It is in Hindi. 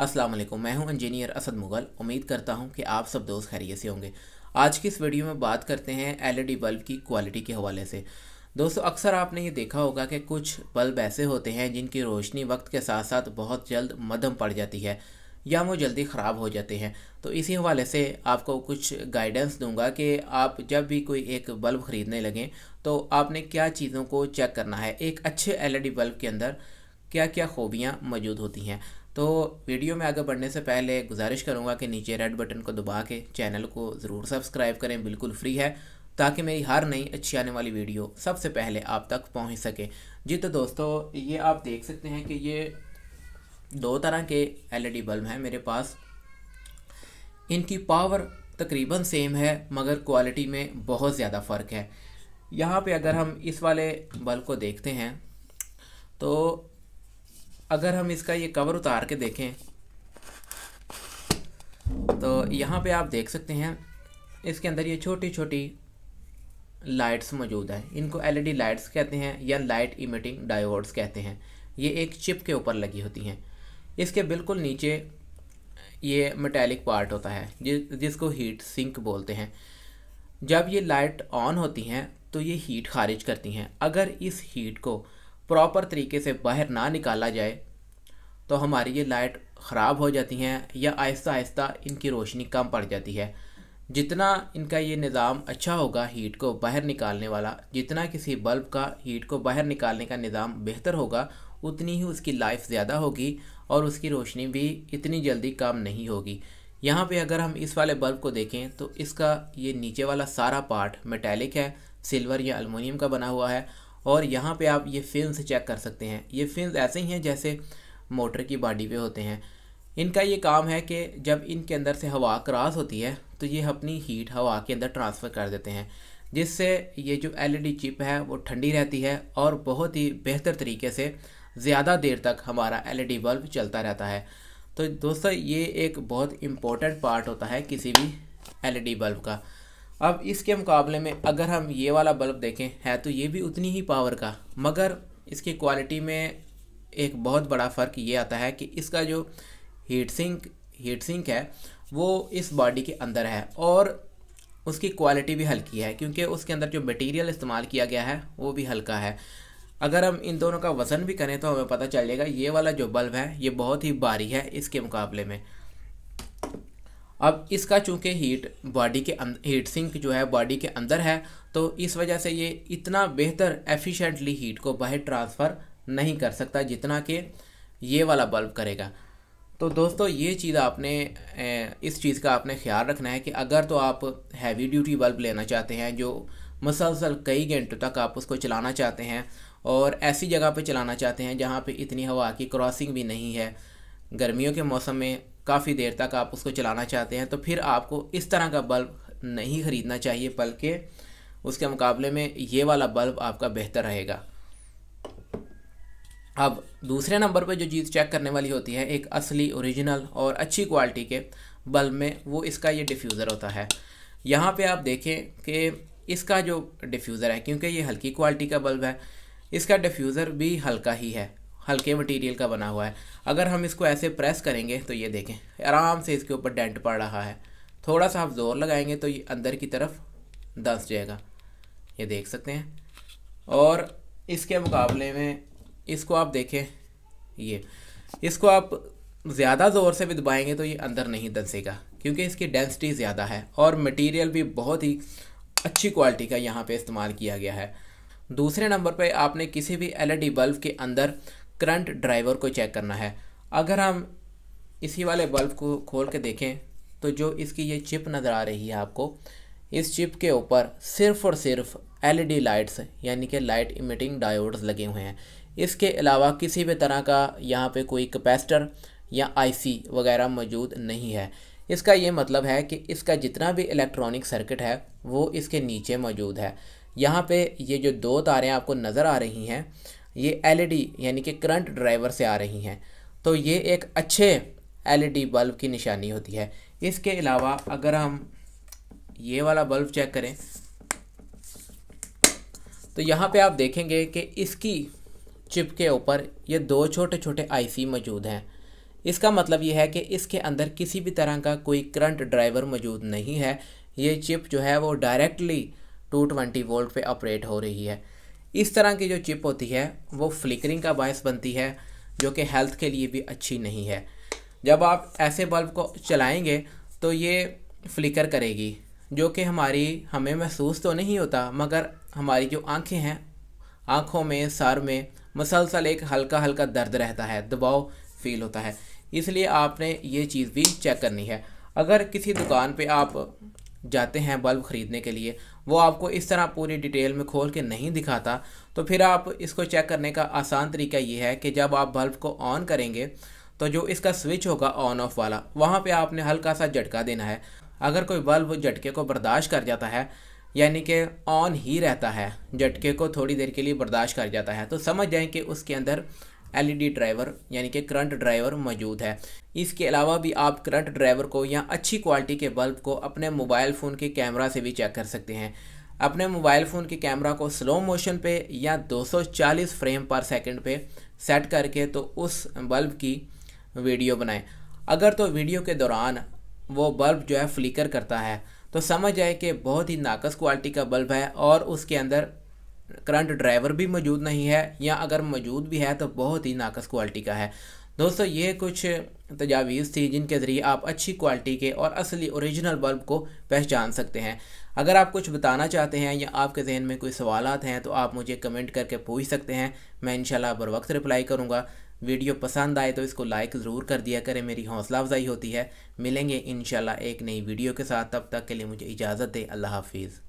अस्सलाम वालेकुम मैं हूं इंजीनियर असद मुगल उम्मीद करता हूं कि आप सब दोस्त खैरियत से होंगे आज की इस वीडियो में बात करते हैं एलईडी बल्ब की क्वालिटी के हवाले से दोस्तों अक्सर आपने ये देखा होगा कि कुछ बल्ब ऐसे होते हैं जिनकी रोशनी वक्त के साथ साथ बहुत जल्द मदम पड़ जाती है या वो जल्दी ख़राब हो जाते हैं तो इसी हवाले से आपको कुछ गाइडेंस दूंगा कि आप जब भी कोई एक बल्ब ख़रीदने लगें तो आपने क्या चीज़ों को चेक करना है एक अच्छे एलईडी बल्ब के अंदर क्या क्या खूबियाँ मौजूद होती हैं तो वीडियो में आगे बढ़ने से पहले गुजारिश करूँगा कि नीचे रेड बटन को दबा के चैनल को ज़रूर सब्सक्राइब करें बिल्कुल फ्री है ताकि मेरी हर नई अच्छी आने वाली वीडियो सबसे पहले आप तक पहुंच सके जी तो दोस्तों ये आप देख सकते हैं कि ये दो तरह के एलईडी बल्ब e हैं मेरे पास इनकी पावर तकरीबन सेम है मगर क्वालिटी में बहुत ज़्यादा फ़र्क है यहाँ पे अगर हम इस वाले बल्ब को देखते हैं तो अगर हम इसका ये कवर उतार के देखें तो यहाँ पे आप देख सकते हैं इसके अंदर ये छोटी छोटी लाइट्स मौजूद हैं इनको एलईडी लाइट्स कहते हैं या लाइट इमिटिंग डायोड्स कहते हैं ये एक चिप के ऊपर लगी होती हैं इसके बिल्कुल नीचे ये मेटेलिक पार्ट होता है जि, जिसको हीट सिंक बोलते हैं जब ये लाइट ऑन होती हैं तो ये हीट खारिज करती हैं अगर इस हीट को प्रॉपर तरीके से बाहर ना निकाला जाए तो हमारी ये लाइट ख़राब हो जाती हैं या आहिस्ता आहिस्ता इनकी रोशनी कम पड़ जाती है जितना इनका ये निज़ाम अच्छा होगा हीट को बाहर निकालने वाला जितना किसी बल्ब का हीट को बाहर निकालने का निज़ाम बेहतर होगा उतनी ही उसकी लाइफ ज़्यादा होगी और उसकी रोशनी भी इतनी जल्दी कम नहीं होगी यहाँ पे अगर हम इस वाले बल्ब को देखें तो इसका ये नीचे वाला सारा पार्ट मेटेलिक है सिल्वर या अलमोनियम का बना हुआ है और यहाँ पे आप ये फिन्स चेक कर सकते हैं ये फिन्स ऐसे ही हैं जैसे मोटर की बॉडी पे होते हैं इनका ये काम है कि जब इनके अंदर से हवा क्रॉस होती है तो ये अपनी हीट हवा के अंदर ट्रांसफ़र कर देते हैं जिससे ये जो एल चिप e है वो ठंडी रहती है और बहुत ही बेहतर तरीके से ज़्यादा देर तक हमारा एल बल्ब e चलता रहता है तो दोस्तों ये एक बहुत इम्पोर्टेंट पार्ट होता है किसी भी एल बल्ब e का अब इसके मुकाबले में अगर हम ये वाला बल्ब देखें है तो ये भी उतनी ही पावर का मगर इसकी क्वालिटी में एक बहुत बड़ा फ़र्क ये आता है कि इसका जो हीट सिंक हीट सिंक है वो इस बॉडी के अंदर है और उसकी क्वालिटी भी हल्की है क्योंकि उसके अंदर जो मटेरियल इस्तेमाल किया गया है वो भी हल्का है अगर हम इन दोनों का वज़न भी करें तो हमें पता चलेगा ये वाला जो बल्ब है ये बहुत ही भारी है इसके मुकाबले में अब इसका चूंकि हीट बॉडी के हीट सिंक जो है बॉडी के अंदर है तो इस वजह से ये इतना बेहतर एफिशिएंटली हीट को बाहर ट्रांसफ़र नहीं कर सकता जितना कि ये वाला बल्ब करेगा तो दोस्तों ये चीज़ आपने इस चीज़ का आपने ख्याल रखना है कि अगर तो आप हैवी ड्यूटी बल्ब लेना चाहते हैं जो मुसलसल कई घंटों तक आप उसको चलाना चाहते हैं और ऐसी जगह पर चलाना चाहते हैं जहाँ पर इतनी हवा की क्रॉसिंग भी नहीं है गर्मियों के मौसम में काफ़ी देर तक आप उसको चलाना चाहते हैं तो फिर आपको इस तरह का बल्ब नहीं ख़रीदना चाहिए बल्कि उसके मुकाबले में ये वाला बल्ब आपका बेहतर रहेगा अब दूसरे नंबर पर जो चीज़ चेक करने वाली होती है एक असली ओरिजिनल और अच्छी क्वालिटी के बल्ब में वो इसका ये डिफ्यूज़र होता है यहाँ पे आप देखें कि इसका जो डिफ्यूज़र है क्योंकि ये हल्की क्वालिटी का बल्ब है इसका डिफ्यूज़र भी हल्का ही है हल्के मटेरियल का बना हुआ है अगर हम इसको ऐसे प्रेस करेंगे तो ये देखें आराम से इसके ऊपर डेंट पड़ रहा है थोड़ा सा आप ज़ोर लगाएंगे तो ये अंदर की तरफ दस जाएगा ये देख सकते हैं और इसके मुकाबले में इसको आप देखें ये इसको आप ज़्यादा ज़ोर से भी दबाएंगे तो ये अंदर नहीं दसेगा क्योंकि इसकी डेंसिटी ज़्यादा है और मटेरियल भी बहुत ही अच्छी क्वालिटी का यहाँ पे इस्तेमाल किया गया है दूसरे नंबर पे आपने किसी भी एलईडी बल्ब के अंदर करंट ड्राइवर को चेक करना है अगर हम इसी वाले बल्ब को खोल के देखें तो जो इसकी ये चिप नज़र आ रही है आपको इस चिप के ऊपर सिर्फ और सिर्फ एलईडी लाइट्स यानी कि लाइट इमिटिंग डायोड्स लगे हुए हैं इसके अलावा किसी भी तरह का यहाँ पे कोई कैपेसिटर या आईसी वगैरह मौजूद नहीं है इसका ये मतलब है कि इसका जितना भी इलेक्ट्रॉनिक सर्किट है वो इसके नीचे मौजूद है यहाँ पे ये जो दो तारें आपको नज़र आ रही हैं ये एल e यानी कि करंट ड्राइवर से आ रही हैं तो ये एक अच्छे एलईडी बल्ब e की निशानी होती है इसके अलावा अगर हम ये वाला बल्ब चेक करें तो यहाँ पे आप देखेंगे कि इसकी चिप के ऊपर ये दो छोटे छोटे आईसी मौजूद हैं इसका मतलब यह है कि इसके अंदर किसी भी तरह का कोई करंट ड्राइवर मौजूद नहीं है ये चिप जो है वो डायरेक्टली 220 वोल्ट पे ऑपरेट हो रही है इस तरह की जो चिप होती है वो फ्लिकरिंग का बायस बनती है जो कि हेल्थ के लिए भी अच्छी नहीं है जब आप ऐसे बल्ब को चलाएंगे तो ये फ्लिकर करेगी जो कि हमारी हमें महसूस तो नहीं होता मगर हमारी जो आंखें हैं आँखों में सर में मसलसल एक हल्का हल्का दर्द रहता है दबाव फील होता है इसलिए आपने ये चीज़ भी चेक करनी है अगर किसी दुकान पे आप जाते हैं बल्ब ख़रीदने के लिए वो आपको इस तरह पूरी डिटेल में खोल के नहीं दिखाता तो फिर आप इसको चेक करने का आसान तरीका ये है कि जब आप बल्ब को ऑन करेंगे तो जो इसका स्विच होगा ऑन ऑफ वाला वहाँ पे आपने हल्का सा झटका देना है अगर कोई बल्ब झटके को बर्दाश्त कर जाता है यानी कि ऑन ही रहता है झटके को थोड़ी देर के लिए बर्दाश्त कर जाता है तो समझ जाएं कि उसके अंदर एलईडी ड्राइवर यानी कि करंट ड्राइवर मौजूद है इसके अलावा भी आप करंट ड्राइवर को या अच्छी क्वालिटी के बल्ब को अपने मोबाइल फ़ोन के कैमरा से भी चेक कर सकते हैं अपने मोबाइल फ़ोन के कैमरा को स्लो मोशन पे या 240 फ्रेम पर सेकंड पे सेट करके तो उस बल्ब की वीडियो बनाएं अगर तो वीडियो के दौरान वो बल्ब जो है फ्लिकर करता है तो समझ आए कि बहुत ही नाकस क्वालिटी का बल्ब है और उसके अंदर करंट ड्राइवर भी मौजूद नहीं है या अगर मौजूद भी है तो बहुत ही नाकस क्वालिटी का है दोस्तों ये कुछ तजावीज़ थी जिनके ज़रिए आप अच्छी क्वालिटी के और असली ओरिजिनल बल्ब को पहचान सकते हैं अगर आप कुछ बताना चाहते हैं या आपके जहन में कोई सवाल हैं तो आप मुझे कमेंट करके पूछ सकते हैं मैं इनशाला बर वक्त रिप्लाई करूँगा वीडियो पसंद आए तो इसको लाइक ज़रूर कर दिया करें मेरी हौसला अफजाई होती है मिलेंगे इन एक नई वीडियो के साथ तब तक के लिए मुझे इजाज़त दें अल्लाह हाफिज़